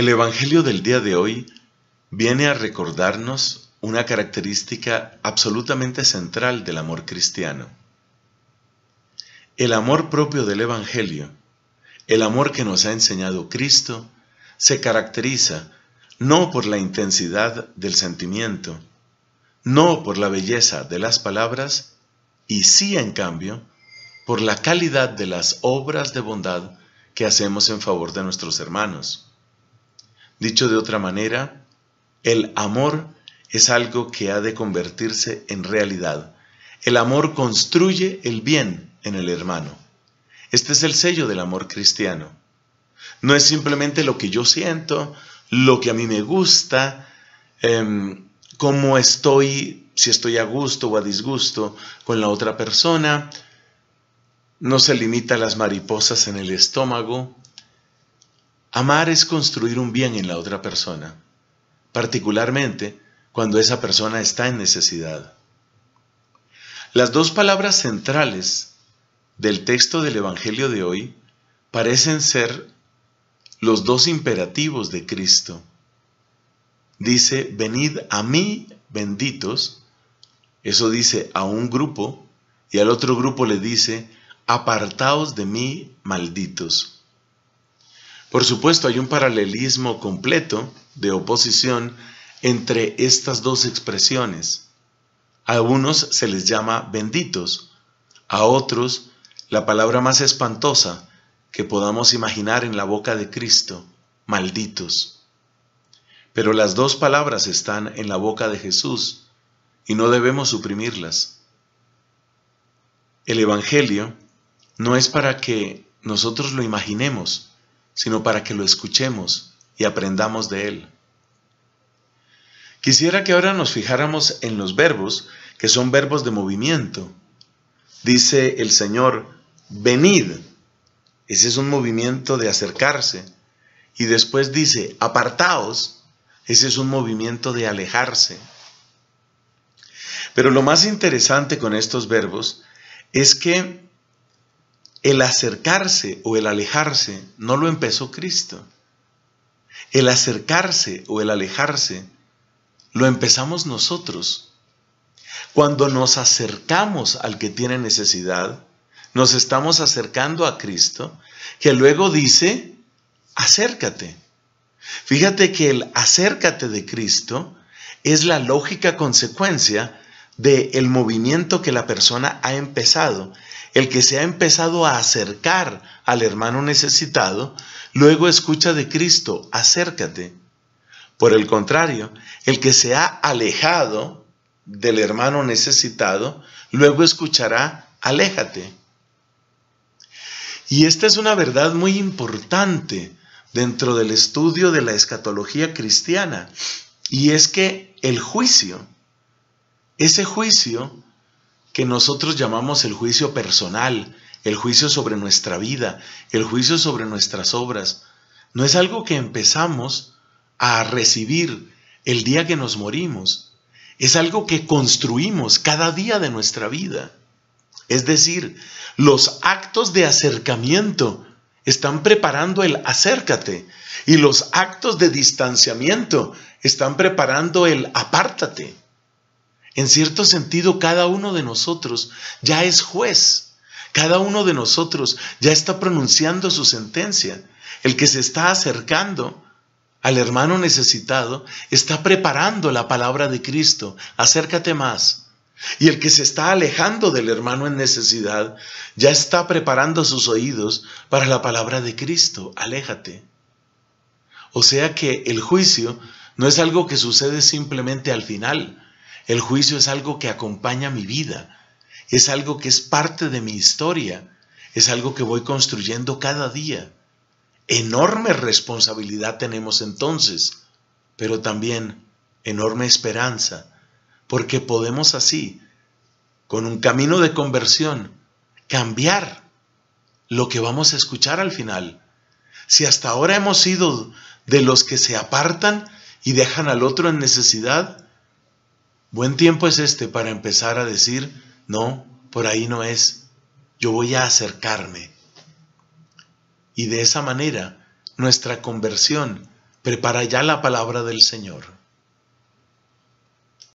El Evangelio del día de hoy viene a recordarnos una característica absolutamente central del amor cristiano. El amor propio del Evangelio, el amor que nos ha enseñado Cristo, se caracteriza no por la intensidad del sentimiento, no por la belleza de las palabras, y sí, en cambio, por la calidad de las obras de bondad que hacemos en favor de nuestros hermanos. Dicho de otra manera, el amor es algo que ha de convertirse en realidad. El amor construye el bien en el hermano. Este es el sello del amor cristiano. No es simplemente lo que yo siento, lo que a mí me gusta, em, cómo estoy, si estoy a gusto o a disgusto con la otra persona. No se limita a las mariposas en el estómago, Amar es construir un bien en la otra persona, particularmente cuando esa persona está en necesidad. Las dos palabras centrales del texto del Evangelio de hoy parecen ser los dos imperativos de Cristo. Dice, venid a mí benditos, eso dice a un grupo, y al otro grupo le dice, apartaos de mí malditos. Por supuesto, hay un paralelismo completo de oposición entre estas dos expresiones. A unos se les llama benditos, a otros la palabra más espantosa que podamos imaginar en la boca de Cristo, malditos. Pero las dos palabras están en la boca de Jesús y no debemos suprimirlas. El Evangelio no es para que nosotros lo imaginemos, sino para que lo escuchemos y aprendamos de él. Quisiera que ahora nos fijáramos en los verbos, que son verbos de movimiento. Dice el Señor, venid. Ese es un movimiento de acercarse. Y después dice, apartaos. Ese es un movimiento de alejarse. Pero lo más interesante con estos verbos es que el acercarse o el alejarse no lo empezó Cristo. El acercarse o el alejarse lo empezamos nosotros. Cuando nos acercamos al que tiene necesidad, nos estamos acercando a Cristo, que luego dice, acércate. Fíjate que el acércate de Cristo es la lógica consecuencia del movimiento que la persona ha empezado. El que se ha empezado a acercar al hermano necesitado, luego escucha de Cristo, acércate. Por el contrario, el que se ha alejado del hermano necesitado, luego escuchará, aléjate. Y esta es una verdad muy importante dentro del estudio de la escatología cristiana, y es que el juicio, ese juicio que nosotros llamamos el juicio personal, el juicio sobre nuestra vida, el juicio sobre nuestras obras, no es algo que empezamos a recibir el día que nos morimos, es algo que construimos cada día de nuestra vida. Es decir, los actos de acercamiento están preparando el acércate y los actos de distanciamiento están preparando el apártate. En cierto sentido, cada uno de nosotros ya es juez. Cada uno de nosotros ya está pronunciando su sentencia. El que se está acercando al hermano necesitado está preparando la palabra de Cristo. Acércate más. Y el que se está alejando del hermano en necesidad ya está preparando sus oídos para la palabra de Cristo. Aléjate. O sea que el juicio no es algo que sucede simplemente al final, el juicio es algo que acompaña mi vida, es algo que es parte de mi historia, es algo que voy construyendo cada día. Enorme responsabilidad tenemos entonces, pero también enorme esperanza, porque podemos así, con un camino de conversión, cambiar lo que vamos a escuchar al final. Si hasta ahora hemos sido de los que se apartan y dejan al otro en necesidad, Buen tiempo es este para empezar a decir, no, por ahí no es, yo voy a acercarme. Y de esa manera, nuestra conversión prepara ya la palabra del Señor.